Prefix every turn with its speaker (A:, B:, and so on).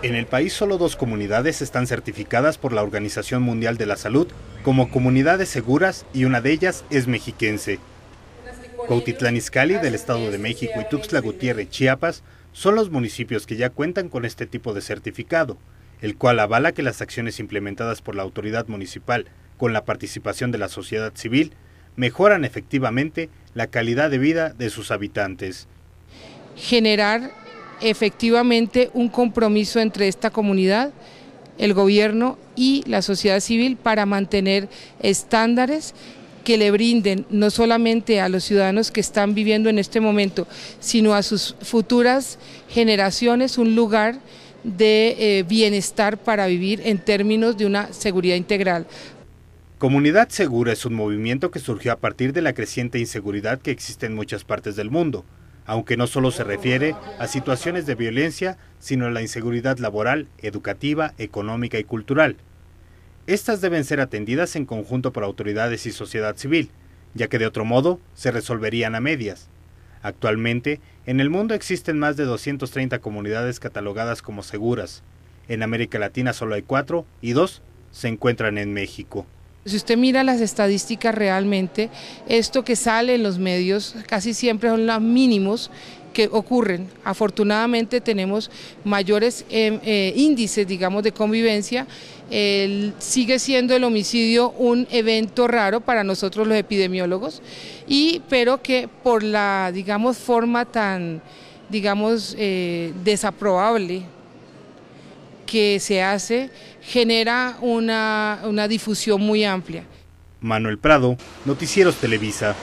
A: En el país solo dos comunidades están certificadas por la Organización Mundial de la Salud como comunidades seguras y una de ellas es mexiquense. Cuautitlán Izcalli del Estado de México y Tuxtla Gutiérrez, Chiapas, son los municipios que ya cuentan con este tipo de certificado, el cual avala que las acciones implementadas por la autoridad municipal con la participación de la sociedad civil mejoran efectivamente la calidad de vida de sus habitantes.
B: Generar efectivamente un compromiso entre esta comunidad, el gobierno y la sociedad civil para mantener estándares que le brinden no solamente a los ciudadanos que están viviendo en este momento, sino a sus futuras generaciones un lugar de eh, bienestar para vivir en términos de una seguridad integral.
A: Comunidad Segura es un movimiento que surgió a partir de la creciente inseguridad que existe en muchas partes del mundo aunque no solo se refiere a situaciones de violencia, sino a la inseguridad laboral, educativa, económica y cultural. Estas deben ser atendidas en conjunto por autoridades y sociedad civil, ya que de otro modo se resolverían a medias. Actualmente, en el mundo existen más de 230 comunidades catalogadas como seguras. En América Latina solo hay cuatro y dos se encuentran en México.
B: Si usted mira las estadísticas realmente, esto que sale en los medios casi siempre son los mínimos que ocurren. Afortunadamente tenemos mayores em, eh, índices, digamos, de convivencia. sigue siendo el homicidio un evento raro para nosotros los epidemiólogos, pero que por la, digamos, forma tan, digamos, eh, desaprobable que se hace genera una, una difusión muy amplia.
A: Manuel Prado, Noticieros Televisa.